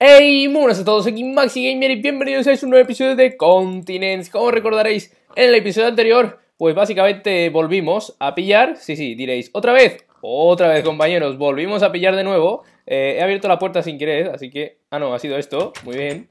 Hey, muy buenas a todos, aquí Maxi Gamer y bienvenidos a un nuevo episodio de Continents. Como recordaréis, en el episodio anterior, pues básicamente volvimos a pillar, sí, sí, diréis, otra vez, otra vez compañeros, volvimos a pillar de nuevo. Eh, he abierto la puerta sin querer, así que, ah no, ha sido esto, muy bien.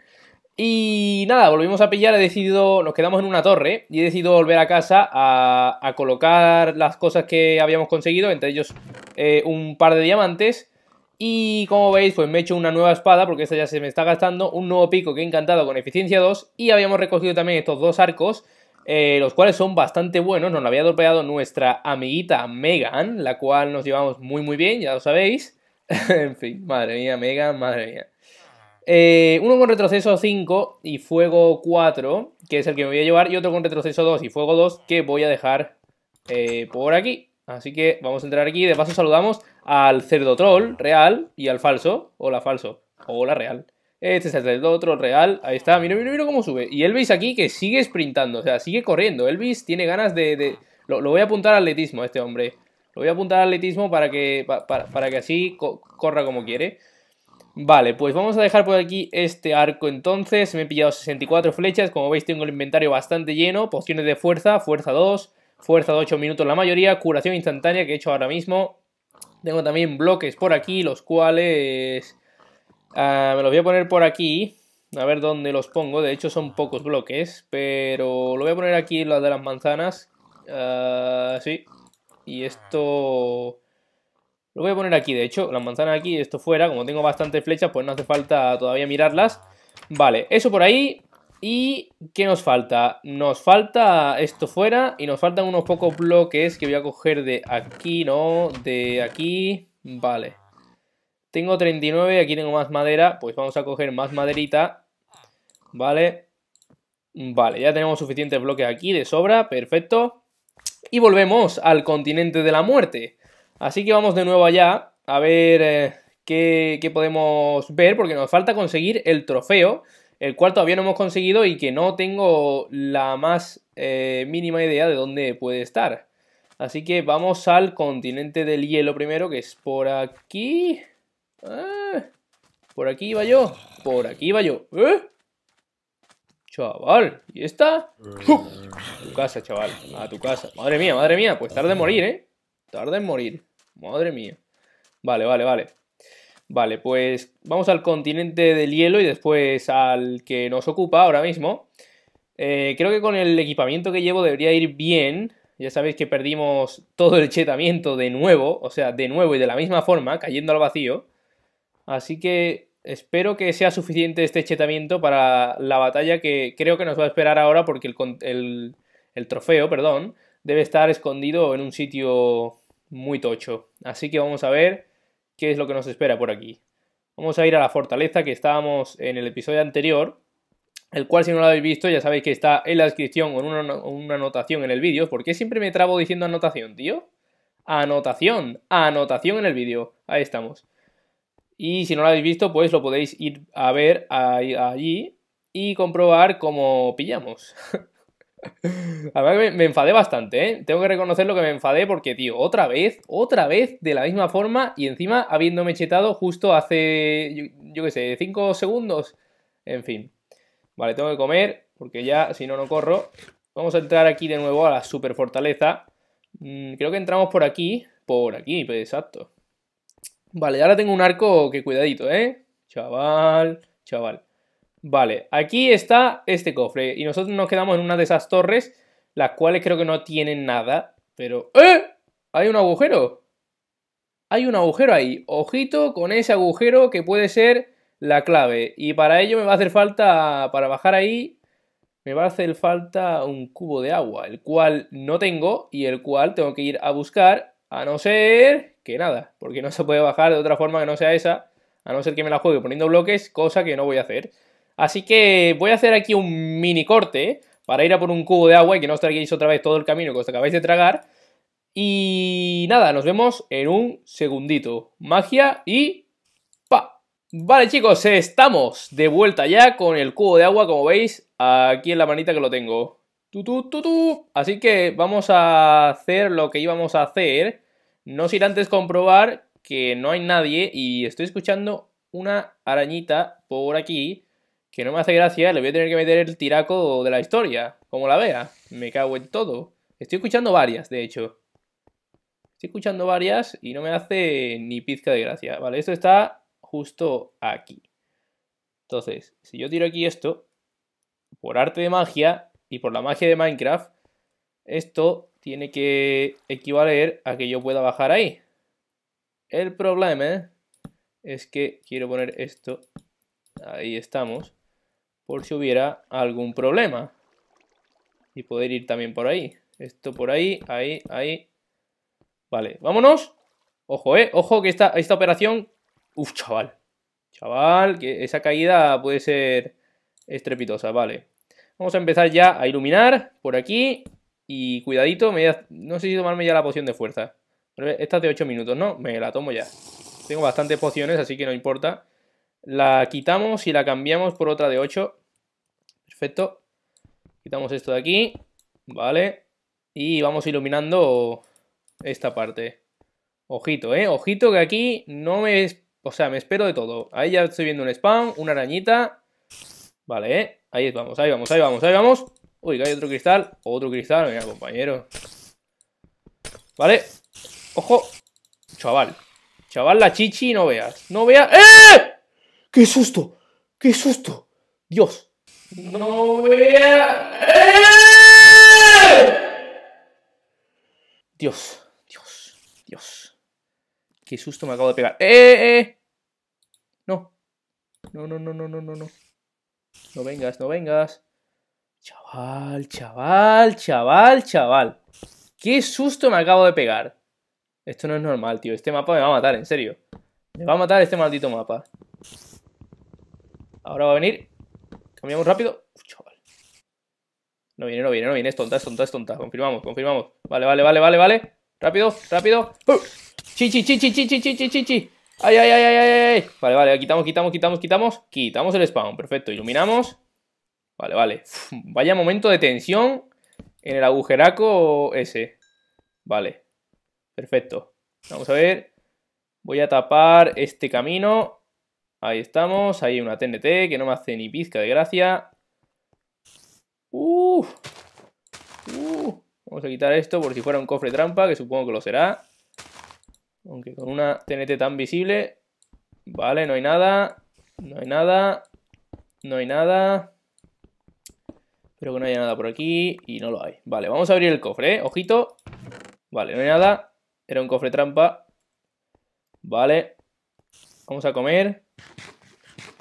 Y nada, volvimos a pillar, he decidido, nos quedamos en una torre y he decidido volver a casa a, colocar las cosas que habíamos conseguido, entre ellos eh, un par de diamantes y como veis, pues me he hecho una nueva espada, porque esta ya se me está gastando, un nuevo pico que he encantado con eficiencia 2, y habíamos recogido también estos dos arcos, eh, los cuales son bastante buenos, nos lo había dropeado nuestra amiguita Megan, la cual nos llevamos muy muy bien, ya lo sabéis. en fin, madre mía, Megan, madre mía. Eh, uno con retroceso 5 y fuego 4, que es el que me voy a llevar, y otro con retroceso 2 y fuego 2, que voy a dejar eh, por aquí. Así que vamos a entrar aquí. De paso saludamos al cerdo troll real y al falso. Hola falso. la real. Este es el cerdo troll real. Ahí está. Mira, mira, mira cómo sube. Y Elvis aquí que sigue sprintando. O sea, sigue corriendo. Elvis tiene ganas de... Lo, voy a apuntar al atletismo a este hombre. Lo voy a apuntar al atletismo para que, para, que así corra como quiere. Vale, pues vamos a dejar por aquí este arco entonces. Me he pillado 64 flechas. Como veis tengo el inventario bastante lleno. Pociones de fuerza, fuerza 2 fuerza de 8 minutos la mayoría, curación instantánea que he hecho ahora mismo. Tengo también bloques por aquí, los cuales ah, me los voy a poner por aquí. A ver dónde los pongo. De hecho son pocos bloques, pero lo voy a poner aquí las de las manzanas. Ah, sí. Y esto... Lo voy a poner aquí, de hecho, las manzanas aquí, y esto fuera. Como tengo bastantes flechas, pues no hace falta todavía mirarlas. Vale, eso por ahí. ¿Y qué nos falta? Nos falta esto fuera y nos faltan unos pocos bloques que voy a coger de aquí, ¿no? De aquí, vale. Tengo 39, aquí tengo más madera, pues vamos a coger más maderita, ¿vale? Vale, ya tenemos suficientes bloques aquí de sobra, perfecto. Y volvemos al continente de la muerte. Así que vamos de nuevo allá a ver eh, qué podemos ver, porque nos falta conseguir el trofeo el cual todavía no hemos conseguido y que no tengo la más eh, mínima idea de dónde puede estar. Así que vamos al continente del hielo primero, que es por aquí. Ah, por aquí va yo. Por aquí va yo. ¿Eh? Chaval, ¿y esta? Eh. A tu casa, chaval. A tu casa. Madre mía, madre mía. Pues tarde en morir, ¿eh? Tarde en morir. Madre mía. Vale, vale, vale. Vale, pues vamos al continente del hielo y después al que nos ocupa ahora mismo. Eh, creo que con el equipamiento que llevo debería ir bien. Ya sabéis que perdimos todo el chetamiento de nuevo, o sea, de nuevo y de la misma forma, cayendo al vacío. Así que espero que sea suficiente este chetamiento para la batalla que creo que nos va a esperar ahora porque el, el trofeo, perdón, debe estar escondido en un sitio muy tocho. Así que vamos a ver qué es lo que nos espera por aquí. Vamos a ir a la fortaleza que estábamos en el episodio anterior, el cual si no lo habéis visto ya sabéis que está en la descripción o en una, una anotación en el vídeo. ¿Por qué siempre me trabo diciendo anotación, tío? Anotación, anotación en el vídeo. Ahí estamos. Y si no lo habéis visto, pues lo podéis ir a ver allí y comprobar cómo pillamos. Además me, enfadé bastante, ¿eh? Tengo que reconocer lo que me enfadé porque, tío, otra vez, otra vez, de la misma forma y encima habiéndome chetado justo hace, yo, que qué sé, 5 segundos. En fin. Vale, tengo que comer porque ya, si no, no corro. Vamos a entrar aquí de nuevo a la super fortaleza. Mm, creo que entramos por aquí. Por aquí, exacto. Vale, ahora tengo un arco que cuidadito, ¿eh? Chaval, chaval. Vale, aquí está este cofre y nosotros nos quedamos en una de esas torres, las cuales creo que no tienen nada, pero... ¡Eh! Hay un agujero. Hay un agujero ahí. Ojito con ese agujero que puede ser la clave. Y para ello me va a hacer falta, para bajar ahí, me va a hacer falta un cubo de agua, el cual no tengo y el cual tengo que ir a buscar, a no ser que nada, porque no se puede bajar de otra forma que no sea esa, a no ser que me la juegue poniendo bloques, cosa que no voy a hacer. Así que voy a hacer aquí un mini corte ¿eh? para ir a por un cubo de agua y que no os traguéis otra vez todo el camino que os acabáis de tragar. Y nada, nos vemos en un segundito. Magia y pa. Vale chicos, estamos de vuelta ya con el cubo de agua, como veis, aquí en la manita que lo tengo. Así que vamos a hacer lo que íbamos a hacer, no sin antes comprobar que no hay nadie y estoy escuchando una arañita por aquí que no me hace gracia, le voy a tener que meter el tiraco de la historia, como la vea. Me cago en todo. Estoy escuchando varias, de hecho. Estoy escuchando varias y no me hace ni pizca de gracia. Vale, esto está justo aquí. Entonces, si yo tiro aquí esto, por arte de magia y por la magia de Minecraft, esto tiene que equivaler a que yo pueda bajar ahí. El problema es que quiero poner esto. Ahí estamos por si hubiera algún problema. Y poder ir también por ahí. Esto por ahí, ahí, ahí. Vale, vámonos. Ojo, eh. Ojo que esta, esta operación... Uf, chaval. Chaval, que esa caída puede ser estrepitosa. Vale. Vamos a empezar ya a iluminar por aquí. Y cuidadito, no sé si tomarme ya la poción de fuerza. Esta es de 8 minutos, ¿no? Me la tomo ya. Tengo bastantes pociones, así que no importa. La quitamos y la cambiamos por otra de 8. Perfecto. Quitamos esto de aquí. Vale. Y vamos iluminando esta parte. Ojito, ¿eh? Ojito que aquí no me... O sea, me espero de todo. Ahí ya estoy viendo un spam una arañita. Vale, ¿eh? Ahí vamos, ahí vamos, ahí vamos, ahí vamos. Uy, que hay otro cristal. Otro cristal, mira, compañero. Vale. Ojo. Chaval. Chaval, la chichi, no veas. No veas. ¡Eh! ¡Qué susto! ¡Qué susto! ¡Dios! ¡No a Dios, Dios, Dios. Qué susto me acabo de pegar. ¡Eh, eh! eh. No, no, no, no, no, no, no. No vengas, no vengas. Chaval, chaval, chaval, chaval. Qué susto me acabo de pegar. Esto no es normal, tío. Este mapa me va a matar, en serio. Me va a matar este maldito mapa. Ahora va a venir. Cambiamos rápido. chaval. No viene, no viene, no viene. Es tonta, es tonta, es tonta. Confirmamos, confirmamos. Vale, vale, vale, vale, vale. Rápido, rápido. Chichi, uh. chichi, chichi, chichi, chichi. Ay, ay, ay, ay, ay, Vale, vale, quitamos, quitamos, quitamos, quitamos. Quitamos el spawn. Perfecto, iluminamos. Vale, vale. vaya momento de tensión en el agujeraco ese. Vale. Perfecto. Vamos a ver. Voy a tapar este camino. Ahí estamos, ahí una TNT que no me hace ni pizca de gracia. Vamos a quitar esto por si fuera un cofre trampa, que supongo que lo será. Aunque con una TNT tan visible. Vale, no hay nada. No hay nada. No hay nada. Espero que no haya nada por aquí. Y no lo hay. Vale, vamos a abrir el cofre, ¿eh? Ojito. Vale, no hay nada. Era un cofre trampa. Vale. Vamos a comer.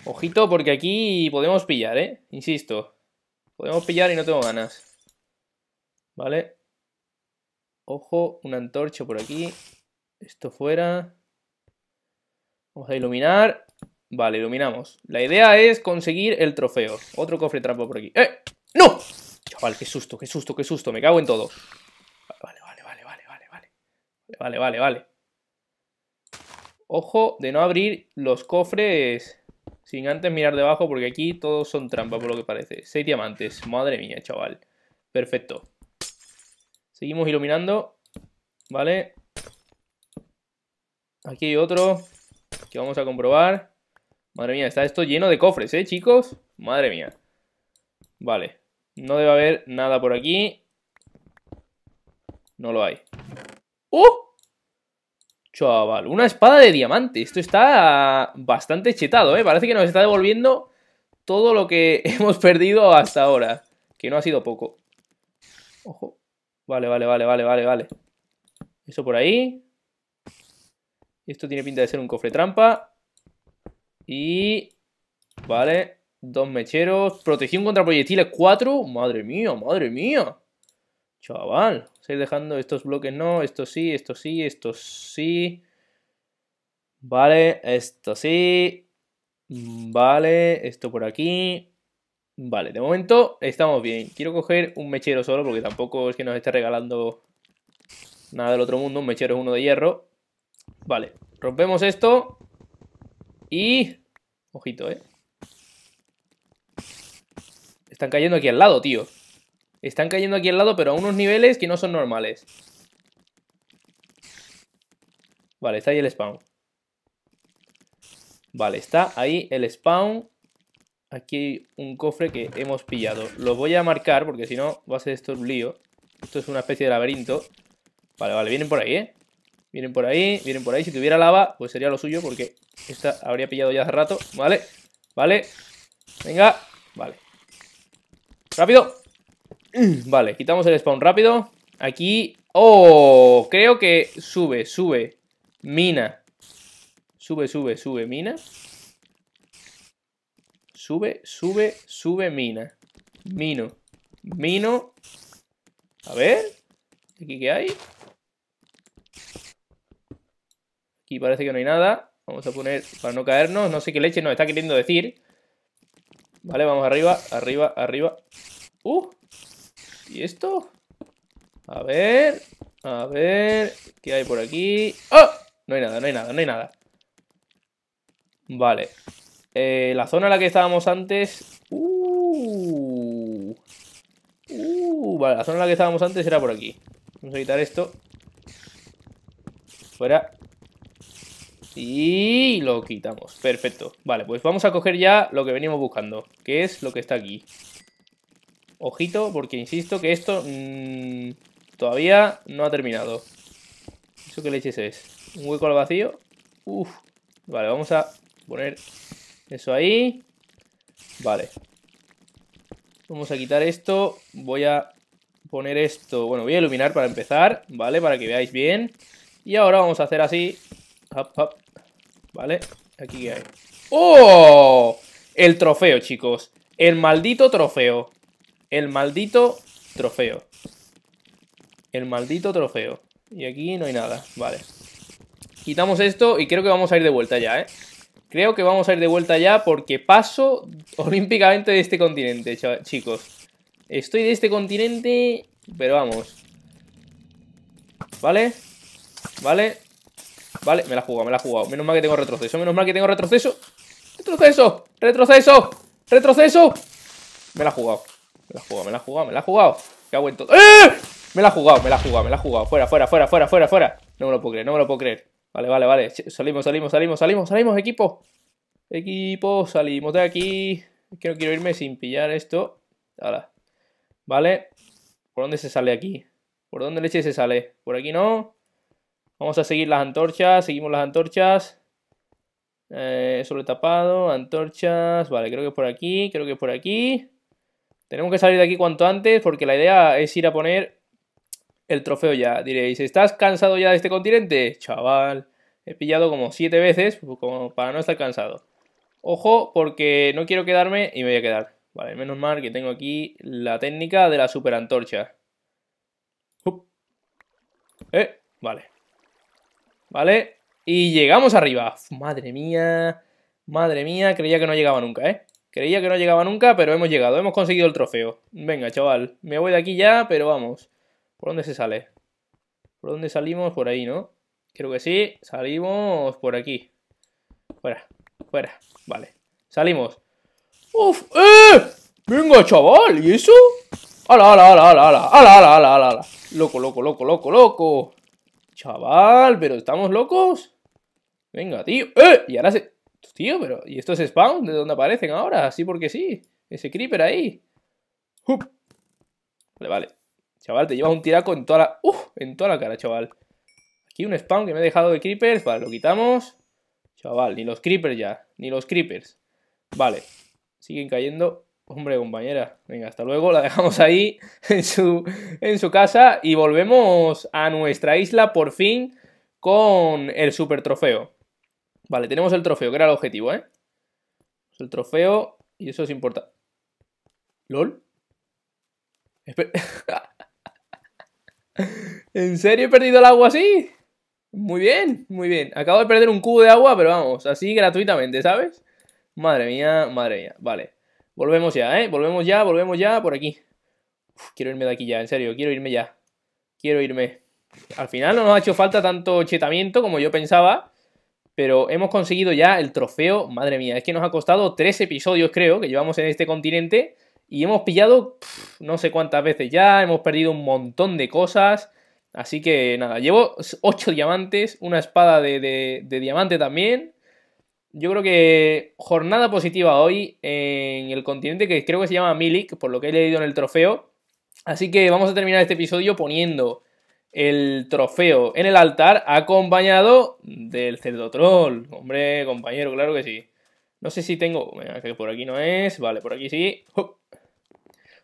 Ojito, porque aquí podemos pillar, ¿eh? Insisto. Podemos pillar y no tengo ganas. Vale. Ojo, un antorcho por aquí. Esto fuera. Vamos a iluminar. Vale, iluminamos. La idea es conseguir el trofeo. Otro cofre trapo por aquí. ¡Eh! ¡No! Chaval, qué susto, qué susto, qué susto. Me cago en todo. Vale, vale, vale, vale, vale, vale. Vale, vale, vale. Ojo de no abrir los cofres sin antes mirar debajo, porque aquí todos son trampas por lo que parece. Seis diamantes. Madre mía, chaval. Perfecto. Seguimos iluminando. Vale. Aquí hay otro que vamos a comprobar. Madre mía, está esto lleno de cofres, ¿eh, chicos? Madre mía. Vale. No debe haber nada por aquí. No lo hay. ¡Oh! Chaval, una espada de diamante. Esto está bastante chetado, ¿eh? Parece que nos está devolviendo todo lo que hemos perdido hasta ahora. Que no ha sido poco. Ojo. Vale, vale, vale, vale, vale, vale. Eso por ahí. Esto tiene pinta de ser un cofre trampa. Y... Vale. Dos mecheros. Protección contra proyectiles cuatro, Madre mía, madre mía. Chaval ir dejando estos bloques no, esto sí, esto sí, esto sí. Vale, esto sí. Vale, esto por aquí. Vale, de momento estamos bien. Quiero coger un mechero solo porque tampoco es que nos esté regalando nada del otro mundo. Un mechero es uno de hierro. Vale, rompemos esto. Y... Ojito, ¿eh? Están cayendo aquí al lado, tío. Están cayendo aquí al lado, pero a unos niveles que no son normales. Vale, está ahí el spawn. Vale, está ahí el spawn. Aquí hay un cofre que hemos pillado. Lo voy a marcar porque si no va a ser esto un lío. Esto es una especie de laberinto. Vale, vale, vienen por ahí, ¿eh? Vienen por ahí, vienen por ahí. Si tuviera lava, pues sería lo suyo porque esta habría pillado ya hace rato. Vale, vale. Venga, vale. ¡Rápido! Vale, quitamos el spawn rápido. Aquí... ¡Oh! Creo que sube, sube. Mina. Sube, sube, sube, mina. Sube, sube, sube, mina. Mino. Mino. A ver. ¿Aquí qué hay? Aquí parece que no hay nada. Vamos a poner para no caernos. No sé qué leche nos está queriendo decir. Vale, vamos arriba, arriba, arriba. ¡Uh! esto? A ver, a ver, ¿qué hay por aquí? ¡Oh! No hay nada, no hay nada, no hay nada. Vale. Eh, la zona en la que estábamos antes... Uh, uh, vale, la zona en la que estábamos antes era por aquí. Vamos a quitar esto. Fuera. Y lo quitamos. Perfecto. Vale, pues vamos a coger ya lo que venimos buscando, que es lo que está aquí. Ojito, porque insisto que esto mm, todavía no ha terminado. ¿Eso qué leches es? ¿Un hueco al vacío? Vale, vamos a poner eso ahí. Vale. Vamos a quitar esto. Voy a poner esto. Bueno, voy a iluminar para empezar, ¿vale? Para que veáis bien. Y ahora vamos a hacer así. ¿Vale? Aquí hay. ¡Oh! El trofeo, chicos. El maldito trofeo. El maldito trofeo. El maldito trofeo. Y aquí no hay nada. Vale. Quitamos esto y creo que vamos a ir de vuelta ya, ¿eh? Creo que vamos a ir de vuelta ya porque paso olímpicamente de este continente, chicos. Estoy de este continente, pero vamos. ¿Vale? ¿Vale? Vale, me la he jugado, me la he jugado. Menos mal que tengo retroceso, menos mal que tengo retroceso. ¡Retroceso! ¡Retroceso! ¡Retroceso! Me la he jugado. Me la ha jugado, me la ha jugado, me la ha jugado. Qué aguento. ¡Eh! Me la ha jugado, me la ha jugado, me la ha jugado. Fuera, fuera, fuera, fuera, fuera, fuera. No me lo puedo creer, no me lo puedo creer. Vale, vale, vale. Salimos, salimos, salimos, salimos, salimos, equipo. Equipo, salimos de aquí. Es que no quiero irme sin pillar esto. Vale. ¿Por dónde se sale aquí? ¿Por dónde leche se sale? ¿Por aquí no? Vamos a seguir las antorchas. Seguimos las antorchas. Eh, sobre tapado, antorchas. Vale, creo que es por aquí. Creo que es por aquí. Tenemos que salir de aquí cuanto antes porque la idea es ir a poner el trofeo ya. Diréis, ¿estás cansado ya de este continente? Chaval, he pillado como siete veces pues, como para no estar cansado. Ojo, porque no quiero quedarme y me voy a quedar. Vale, menos mal que tengo aquí la técnica de la super antorcha. Eh, vale. Vale, y llegamos arriba. madre mía, madre mía, creía que no llegaba nunca, ¿eh? Creía que no llegaba nunca, pero hemos llegado, hemos conseguido el trofeo. Venga, chaval, me voy de aquí ya, pero vamos. ¿Por dónde se sale? ¿Por dónde salimos? Por ahí, ¿no? Creo que sí, salimos por aquí. Fuera, fuera, vale. Salimos. ¡Uf! ¡Eh! ¡Venga, chaval! ¿Y eso? ¡Hala, hala, hala, hala, hala! ¡Hala, hala, hala, Loco, loco, loco, loco, loco. Chaval, ¿pero estamos locos? Venga, tío. ¡Eh! Y ahora se... Tío, pero. ¿Y estos es spawn? ¿De dónde aparecen ahora? Así porque sí. Ese creeper ahí. Vale, vale. Chaval, te llevas un tiraco en toda la. En toda la cara, chaval. Aquí un spawn que me he dejado de creepers. Vale, lo quitamos. Chaval, ni los creepers ya. Ni los creepers. Vale. Siguen cayendo. Hombre, compañera. Venga, hasta luego. La dejamos ahí en su, en su casa. Y volvemos a nuestra isla por fin con el super trofeo. Vale, tenemos el trofeo, que era el objetivo, ¿eh? El trofeo, y eso es importante. ¿Lol? ¿En serio he perdido el agua así? Muy bien, muy bien. Acabo de perder un cubo de agua, pero vamos, así gratuitamente, ¿sabes? Madre mía, madre mía. Vale, volvemos ya, ¿eh? Volvemos ya, volvemos ya, por aquí. quiero irme de aquí ya, en serio, quiero irme ya. Quiero irme. Al final no nos ha hecho falta tanto chetamiento como yo pensaba pero hemos conseguido ya el trofeo, madre mía, es que nos ha costado tres episodios creo que llevamos en este continente y hemos pillado no sé cuántas veces ya, hemos perdido un montón de cosas, así que nada, llevo ocho diamantes, una espada de diamante también. Yo creo que jornada positiva hoy en el continente que creo que se llama Milik, por lo que he leído en el trofeo. Así que vamos a terminar este episodio poniendo el trofeo en el altar acompañado del cerdotrol. Hombre, compañero, claro que sí. No sé si tengo... que por aquí no es. Vale, por aquí sí.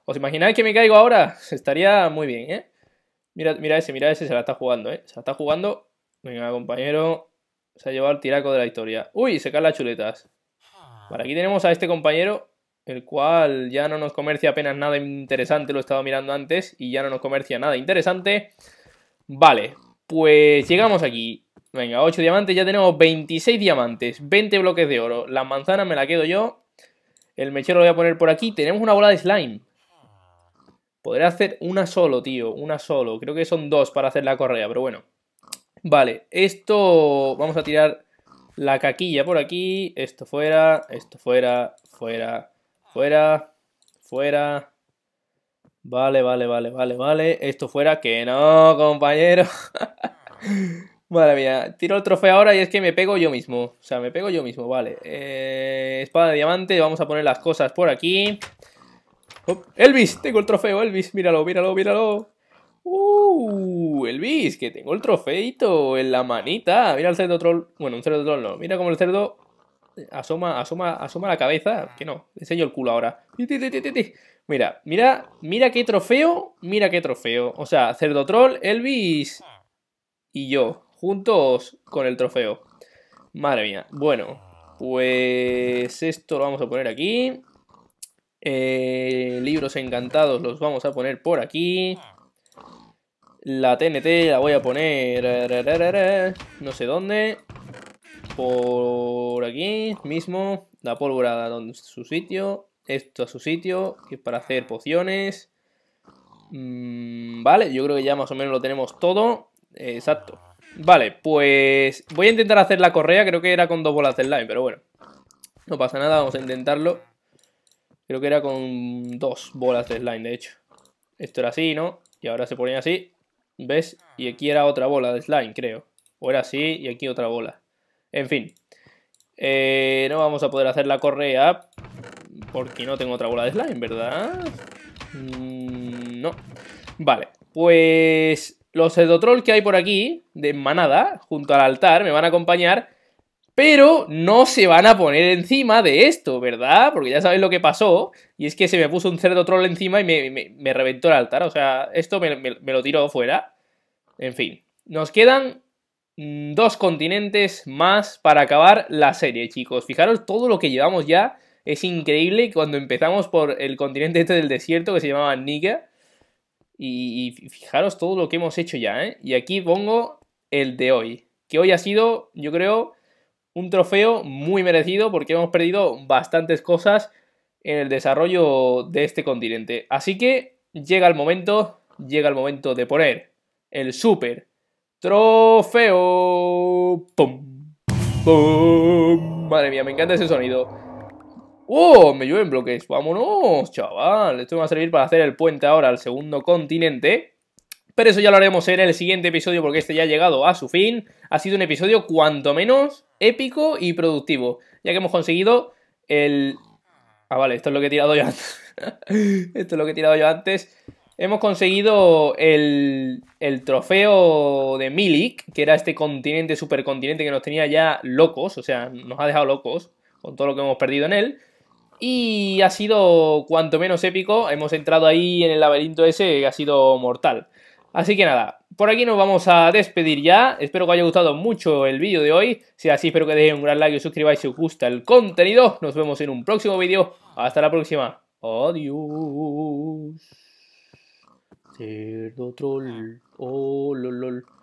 ¿Os imagináis que me caigo ahora? Estaría muy bien, ¿eh? Mira, mira ese, mira ese, se la está jugando, ¿eh? Se la está jugando. Venga, compañero. Se ha llevado el tiraco de la historia. ¡Uy! Se caen las chuletas. Vale, aquí tenemos a este compañero, el cual ya no nos comercia apenas nada interesante. Lo he estado mirando antes y ya no nos comercia nada interesante. Vale, pues llegamos aquí. Venga, 8 diamantes, ya tenemos 26 diamantes, 20 bloques de oro. La manzana me la quedo yo. El mechero lo voy a poner por aquí. Tenemos una bola de slime. Podré hacer una solo, tío, una solo. Creo que son dos para hacer la correa, pero bueno. Vale, esto... Vamos a tirar la caquilla por aquí. Esto fuera, esto fuera, fuera, fuera, fuera, Vale, vale, vale, vale, vale. Esto fuera que no, compañero. Madre mía, tiro el trofeo ahora y es que me pego yo mismo. O sea, me pego yo mismo, vale. Eh, espada de diamante, vamos a poner las cosas por aquí. Elvis, tengo el trofeo, Elvis, míralo, míralo, míralo. Uh, Elvis, que tengo el trofeito en la manita. Mira el cerdo troll. Bueno, un cerdo troll no. Mira como el cerdo Asoma, asoma, asoma la cabeza. Que no, enseño el culo ahora. Mira, mira, mira qué trofeo, mira qué trofeo. O sea, Cerdotrol, Elvis y yo, juntos con el trofeo. Madre mía. Bueno, pues esto lo vamos a poner aquí. Eh, libros encantados los vamos a poner por aquí. La TNT la voy a poner... Eh, no sé dónde por aquí mismo. La pólvora donde su sitio. Esto a su sitio. Que para hacer pociones. Mm, vale, yo creo que ya más o menos lo tenemos todo. exacto. Vale, pues voy a intentar hacer la correa. Creo que era con dos bolas de slime pero bueno. No pasa nada, vamos a intentarlo. Creo que era con dos bolas de slime, de hecho. Esto era así, ¿no? Y ahora se ponía así. ¿Ves? Y aquí era otra bola de slime, creo. O era así y aquí otra bola. En fin. Eh, no vamos a poder hacer la correa porque no tengo otra bola de slime, ¿verdad? Mm, no. Vale, pues los edotrol que hay por aquí, de manada, junto al altar, me van a acompañar, pero no se van a poner encima de esto, ¿verdad? Porque ya sabéis lo que pasó, y es que se me puso un cerdo troll encima y me, reventó el altar, o sea, esto me, me, lo tiró fuera. En fin, nos quedan Mm, dos continentes más para acabar la serie, chicos. Fijaros todo lo que llevamos ya. Es increíble cuando empezamos por el continente este del desierto que se llamaba Niger. Y, fijaros todo lo que hemos hecho ya, ¿eh? Y aquí pongo el de hoy. Que hoy ha sido, yo creo, un trofeo muy merecido porque hemos perdido bastantes cosas en el desarrollo de este continente. Así que llega el momento, llega el momento de poner el super Trofeo. ¡Pum! Madre mía, me encanta ese sonido. ¡Oh! Me llueven bloques. Vámonos, chaval. Esto me va a servir para hacer el puente ahora al segundo continente. Pero eso ya lo haremos en el siguiente episodio porque este ya ha llegado a su fin. Ha sido un episodio cuanto menos épico y productivo. Ya que hemos conseguido el... Ah, vale, esto es lo que he tirado yo antes. esto es lo que he tirado yo antes. Hemos conseguido el, trofeo de Milik, que era este continente, supercontinente que nos tenía ya locos, o sea, nos ha dejado locos con todo lo que hemos perdido en él. Y ha sido cuanto menos épico, hemos entrado ahí en el laberinto ese y ha sido mortal. Así que nada, por aquí nos vamos a despedir ya, espero que os haya gustado mucho el vídeo de hoy, si es así espero que dejéis un gran like y suscribáis si os gusta el contenido, nos vemos en un próximo vídeo, hasta la próxima, adiós cerdo troll. Oh, lol, lol.